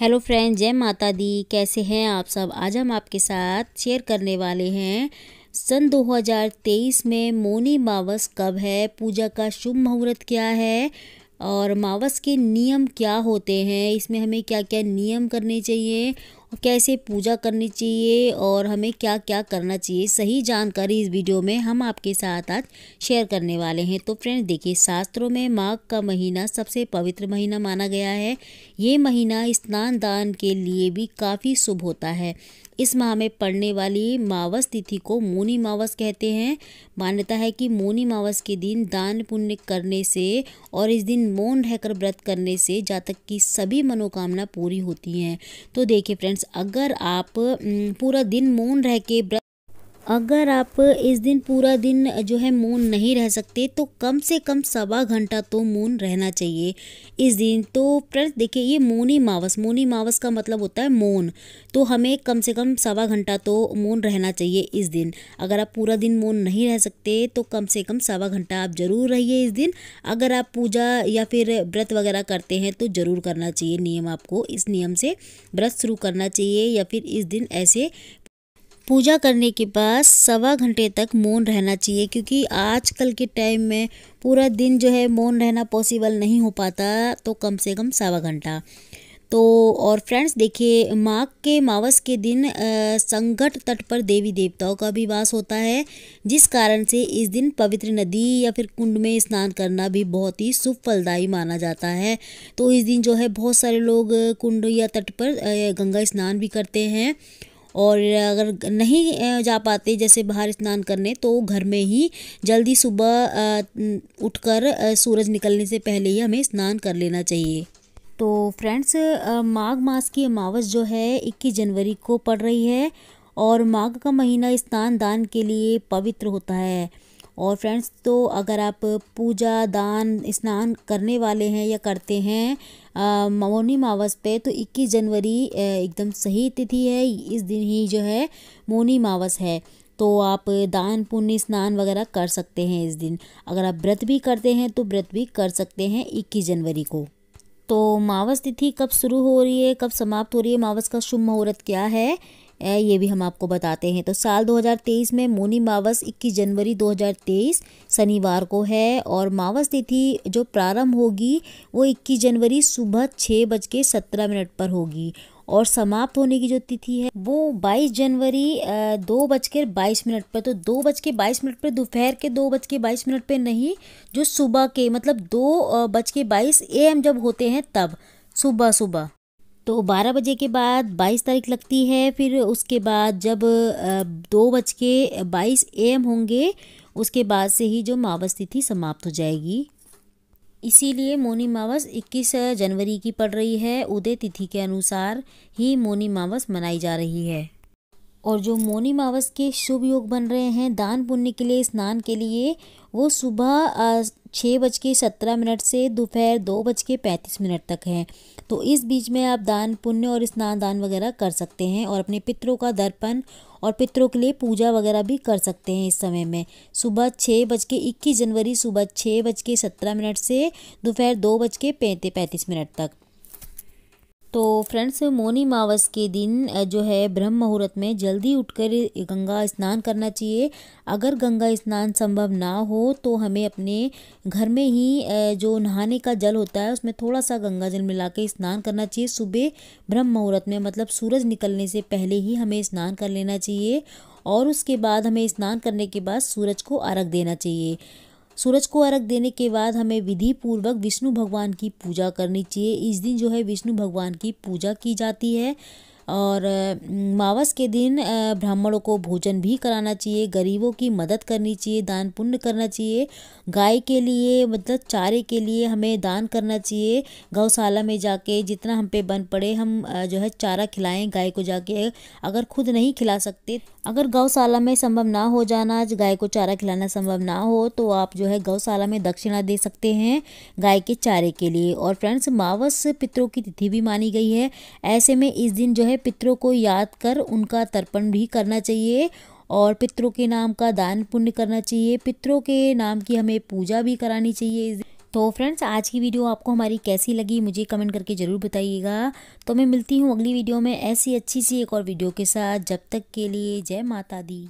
hello friend जय माता दी कैसे हैं आप सब आज हम आपके साथ शेयर करने वाले हैं सन 2023 में मोनी मावस कब है पूजा का शुभ मुहूर्त क्या है और मावस के नियम क्या होते हैं इसमें हमें क्या क्या नियम करने चाहिए कैसे पूजा करनी चाहिए और हमें क्या क्या करना चाहिए सही जानकारी इस वीडियो में हम आपके साथ आज शेयर करने वाले हैं तो फ्रेंड देखिए शास्त्रों में माघ का महीना सबसे पवित्र महीना माना गया है ये महीना स्नान दान के लिए भी काफ़ी शुभ होता है इस माह में पड़ने वाली मावस तिथि को मोनी मावस कहते हैं मान्यता है कि मोनी मावस के दिन दान पुण्य करने से और इस दिन मौन रहकर व्रत करने से जातक की सभी मनोकामना पूरी होती हैं तो देखिए फ्रेंड्स फ्रेंड्स अगर आप पूरा दिन मौन रह के व्रत अगर आप इस दिन पूरा दिन जो है मून नहीं रह सकते तो कम से कम सवा घंटा तो मून रहना चाहिए इस दिन तो फ्रेंड्स देखिए ये मोनी मावस मोनी मावस का मतलब होता है मून तो हमें कम से कम सवा घंटा तो मून रहना चाहिए इस दिन अगर आप पूरा दिन मून नहीं रह सकते तो कम से कम सवा घंटा आप ज़रूर रहिए इस दिन अगर आप पूजा या फिर व्रत वगैरह करते हैं तो ज़रूर करना चाहिए नियम आपको इस नियम से व्रत शुरू करना चाहिए या फिर इस दिन ऐसे पूजा करने के बाद सवा घंटे तक मौन रहना चाहिए क्योंकि आजकल के टाइम में पूरा दिन जो है मौन रहना पॉसिबल नहीं हो पाता तो कम से कम सवा घंटा तो और फ्रेंड्स देखिए माघ के मावस के दिन संगठ तट पर देवी देवताओं का भी वास होता है जिस कारण से इस दिन पवित्र नदी या फिर कुंड में स्नान करना भी बहुत ही शुभ फलदायी माना जाता है तो इस दिन जो है बहुत सारे लोग कुंड या तट पर गंगा स्नान भी करते हैं और अगर नहीं जा पाते जैसे बाहर स्नान करने तो घर में ही जल्दी सुबह उठकर सूरज निकलने से पहले ही हमें स्नान कर लेना चाहिए तो फ्रेंड्स माघ मास की अमावस जो है 21 जनवरी को पड़ रही है और माघ का महीना स्नान दान के लिए पवित्र होता है और फ्रेंड्स तो अगर आप पूजा दान स्नान करने वाले हैं या करते हैं मौनी मावस पे तो 21 जनवरी एकदम सही तिथि है इस दिन ही जो है मौनी मावस है तो आप दान पुण्य स्नान वगैरह कर सकते हैं इस दिन अगर आप व्रत भी करते हैं तो व्रत भी कर सकते हैं 21 जनवरी को तो मावस तिथि कब शुरू हो रही है कब समाप्त हो रही है मावस का शुभ मुहूर्त क्या है ये भी हम आपको बताते हैं तो साल 2023 में मोनी मावस 21 जनवरी 2023 शनिवार को है और मावस तिथि जो प्रारंभ होगी वो 21 जनवरी सुबह छः बज के सत्रह मिनट पर होगी और समाप्त होने की जो तिथि है वो 22 जनवरी दो बज के बाईस मिनट पर तो दो बज के बाईस मिनट पर दोपहर के दो बज के बाईस मिनट पर नहीं जो सुबह के मतलब दो बज के बाईस ए जब होते हैं तब सुबह सुबह तो 12 बजे के बाद 22 तारीख लगती है फिर उसके बाद जब दो बज के बाईस एम होंगे उसके बाद से ही जो मावस तिथि समाप्त हो जाएगी इसीलिए मोनी मावस 21 जनवरी की पड़ रही है उदय तिथि के अनुसार ही मोनी मावस मनाई जा रही है और जो मोनी मावस के शुभ योग बन रहे हैं दान पुण्य के लिए स्नान के लिए वो सुबह छः बज के सत्रह मिनट से दोपहर दो बज के पैंतीस मिनट तक है तो इस बीच में आप दान पुण्य और स्नान दान वगैरह कर सकते हैं और अपने पितरों का दर्पण और पितरों के लिए पूजा वगैरह भी कर सकते हैं इस समय में सुबह छः बज के इक्कीस जनवरी सुबह छः बज के सत्रह मिनट से दोपहर दो बज के पैंतीस मिनट तक तो फ्रेंड्स मोनी मावस के दिन जो है ब्रह्म मुहूर्त में जल्दी उठकर गंगा स्नान करना चाहिए अगर गंगा स्नान संभव ना हो तो हमें अपने घर में ही जो नहाने का जल होता है उसमें थोड़ा सा गंगा जल मिला के स्नान करना चाहिए सुबह ब्रह्म मुहूर्त में मतलब सूरज निकलने से पहले ही हमें स्नान कर लेना चाहिए और उसके बाद हमें स्नान करने के बाद सूरज को अर्घ देना चाहिए सूरज को अर्घ देने के बाद हमें विधि पूर्वक विष्णु भगवान की पूजा करनी चाहिए इस दिन जो है विष्णु भगवान की पूजा की जाती है और मावस के दिन ब्राह्मणों को भोजन भी कराना चाहिए गरीबों की मदद करनी चाहिए दान पुण्य करना चाहिए गाय के लिए मतलब चारे के लिए हमें दान करना चाहिए गौशाला में जाके जितना हम पे बन पड़े हम जो है चारा खिलाएं गाय को जाके अगर खुद नहीं खिला सकते अगर गौशाला में संभव ना हो जाना गाय को चारा खिलाना संभव ना हो तो आप जो है गौशाला में दक्षिणा दे सकते हैं गाय के चारे के लिए और फ्रेंड्स मावस पितरों की तिथि भी मानी गई है ऐसे में इस दिन जो है है पितरों को याद कर उनका तर्पण भी करना चाहिए और पितरों के नाम का दान पुण्य करना चाहिए पितरों के नाम की हमें पूजा भी करानी चाहिए तो फ्रेंड्स आज की वीडियो आपको हमारी कैसी लगी मुझे कमेंट करके ज़रूर बताइएगा तो मैं मिलती हूँ अगली वीडियो में ऐसी अच्छी सी एक और वीडियो के साथ जब तक के लिए जय माता दी